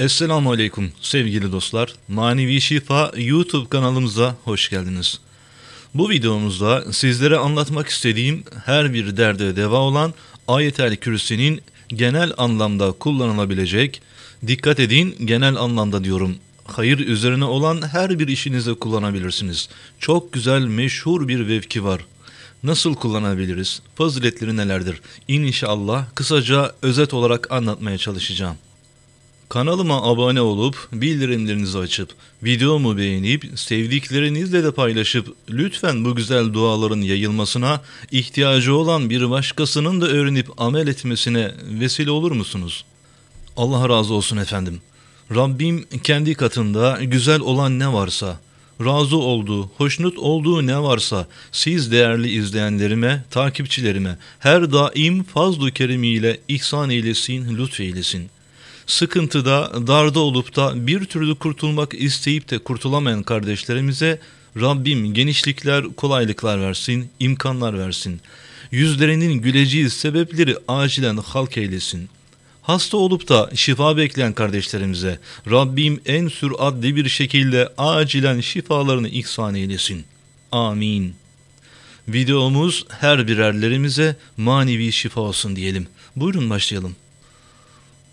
Esselamu Aleyküm sevgili dostlar. Manevi Şifa YouTube kanalımıza hoş geldiniz. Bu videomuzda sizlere anlatmak istediğim her bir derde deva olan Ayetel Kürsi'nin genel anlamda kullanılabilecek, dikkat edin genel anlamda diyorum, hayır üzerine olan her bir işinize kullanabilirsiniz. Çok güzel meşhur bir vevki var. Nasıl kullanabiliriz? Faziletleri nelerdir? İnşallah kısaca özet olarak anlatmaya çalışacağım. Kanalıma abone olup bildirimlerinizi açıp videomu beğenip sevdiklerinizle de paylaşıp lütfen bu güzel duaların yayılmasına ihtiyacı olan bir başkasının da öğrenip amel etmesine vesile olur musunuz? Allah razı olsun efendim. Rabbim kendi katında güzel olan ne varsa, razı olduğu, hoşnut olduğu ne varsa siz değerli izleyenlerime, takipçilerime her daim fazl-ı kerimiyle ihsan eylesin, lütfeylesin.'' sıkıntıda, darda olup da bir türlü kurtulmak isteyip de kurtulamayan kardeşlerimize Rabbim genişlikler, kolaylıklar versin, imkanlar versin. Yüzlerinin güleceği sebepleri acilen halk eylesin. Hasta olup da şifa bekleyen kardeşlerimize Rabbim en süratli bir şekilde acilen şifalarını ihsan eylesin. Amin. Videomuz her birerlerimize manevi şifa olsun diyelim. Buyurun başlayalım.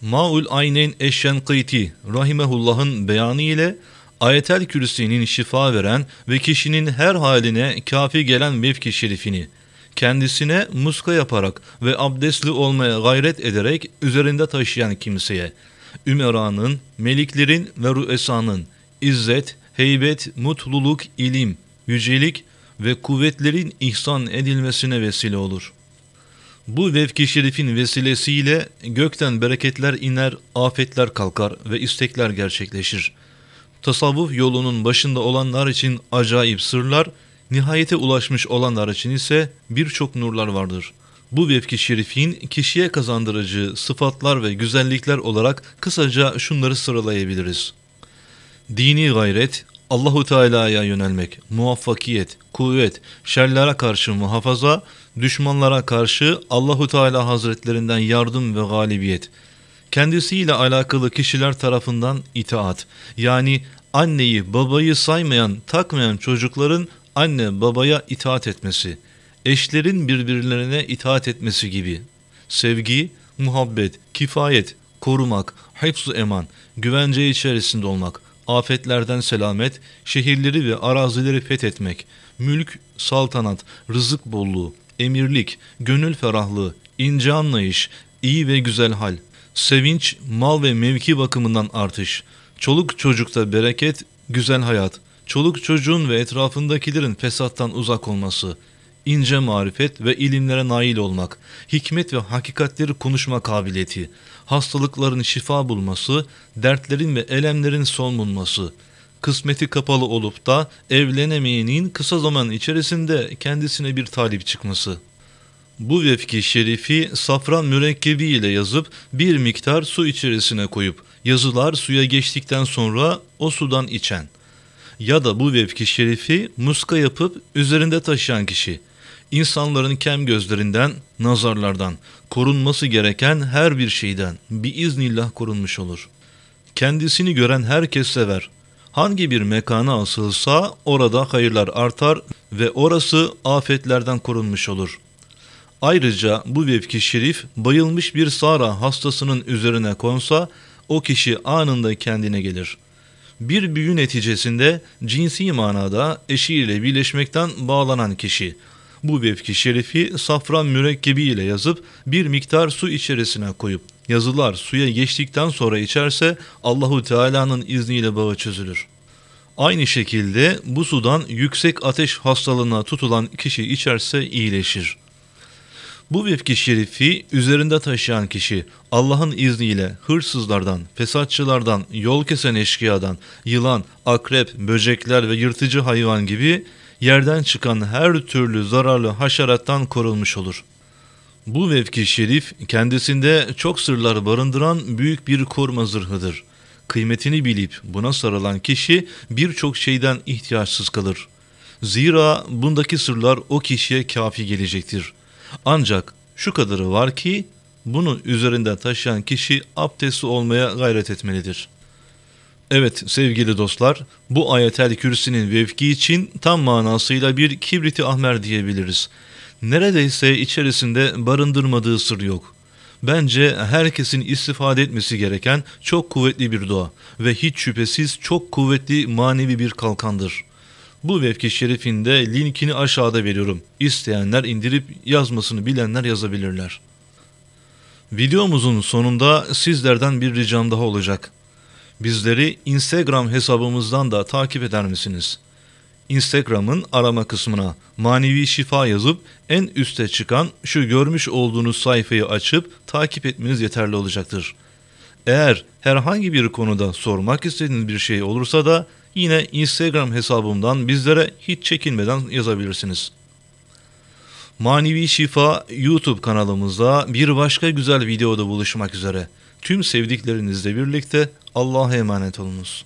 Maul Aynen Eşşenkıyti rahimehullah'ın beyanı ile ayetel kürsinin şifa veren ve kişinin her haline kafi gelen mevki şerifini, kendisine muska yaparak ve abdestli olmaya gayret ederek üzerinde taşıyan kimseye, ümeranın, meliklerin ve rüesanın, izzet, heybet, mutluluk, ilim, yücelik ve kuvvetlerin ihsan edilmesine vesile olur.'' Bu vefki şerifin vesilesiyle gökten bereketler iner, afetler kalkar ve istekler gerçekleşir. Tasavvuf yolunun başında olanlar için acayip sırlar, nihayete ulaşmış olanlar için ise birçok nurlar vardır. Bu vefki şerifin kişiye kazandırıcı sıfatlar ve güzellikler olarak kısaca şunları sıralayabiliriz. Dini gayret, Allahu Teala'ya yönelmek, muvaffakiyet, kuvvet, şerlere karşı muhafaza, düşmanlara karşı Allahu Teala Hazretlerinden yardım ve galibiyet. Kendisiyle alakalı kişiler tarafından itaat. Yani anneyi, babayı saymayan, takmayan çocukların anne babaya itaat etmesi, eşlerin birbirlerine itaat etmesi gibi. Sevgi, muhabbet, kifayet, korumak, hepsi eman, güvence içerisinde olmak, afetlerden selamet, şehirleri ve arazileri fethetmek, mülk, saltanat, rızık bolluğu, emirlik, gönül ferahlığı, ince anlayış, iyi ve güzel hal, sevinç, mal ve mevki bakımından artış, çoluk çocukta bereket, güzel hayat, çoluk çocuğun ve etrafındakilerin fesattan uzak olması, ince marifet ve ilimlere nail olmak, hikmet ve hakikatleri konuşma kabiliyeti, hastalıkların şifa bulması, dertlerin ve elemlerin son bulması, kısmeti kapalı olup da evlenemeyenin kısa zaman içerisinde kendisine bir talip çıkması. Bu vefki şerifi safran mürekkebi ile yazıp bir miktar su içerisine koyup yazılar suya geçtikten sonra o sudan içen ya da bu vefki şerifi muska yapıp üzerinde taşıyan kişi insanların kem gözlerinden, nazarlardan, korunması gereken her bir şeyden biiznillah korunmuş olur. Kendisini gören herkes sever. Hangi bir mekana asılsa orada hayırlar artar ve orası afetlerden korunmuş olur. Ayrıca bu vefki şerif bayılmış bir Sara hastasının üzerine konsa o kişi anında kendine gelir.'' bir büyü neticesinde cinsi manada eşiyle birleşmekten bağlanan kişi bu vefki şerifi safran mürekkebi ile yazıp bir miktar su içerisine koyup yazılar suya geçtikten sonra içerse Allahu Teala'nın izniyle bağı çözülür. Aynı şekilde bu sudan yüksek ateş hastalığına tutulan kişi içerse iyileşir. Bu vefki şerifi üzerinde taşıyan kişi Allah'ın izniyle hırsızlardan, fesatçılardan, yol kesen eşkıyadan, yılan, akrep, böcekler ve yırtıcı hayvan gibi yerden çıkan her türlü zararlı haşerattan korunmuş olur. Bu vevki şerif kendisinde çok sırlar barındıran büyük bir koruma zırhıdır. Kıymetini bilip buna sarılan kişi birçok şeyden ihtiyaçsız kalır. Zira bundaki sırlar o kişiye kafi gelecektir. Ancak şu kadarı var ki bunu üzerinde taşıyan kişi abdesti olmaya gayret etmelidir.'' Evet sevgili dostlar, bu ayetel kürsinin vefki için tam manasıyla bir kibriti ahmer diyebiliriz. Neredeyse içerisinde barındırmadığı sır yok. Bence herkesin istifade etmesi gereken çok kuvvetli bir dua ve hiç şüphesiz çok kuvvetli manevi bir kalkandır. Bu vefki şerifinde linkini aşağıda veriyorum. İsteyenler indirip yazmasını bilenler yazabilirler. Videomuzun sonunda sizlerden bir ricam daha olacak.'' Bizleri Instagram hesabımızdan da takip eder misiniz? Instagram'ın arama kısmına manevi şifa yazıp en üste çıkan şu görmüş olduğunuz sayfayı açıp takip etmeniz yeterli olacaktır. Eğer herhangi bir konuda sormak istediğiniz bir şey olursa da yine Instagram hesabımdan bizlere hiç çekinmeden yazabilirsiniz.'' Manevi Şifa YouTube kanalımızda bir başka güzel videoda buluşmak üzere. Tüm sevdiklerinizle birlikte Allah'a emanet olunuz.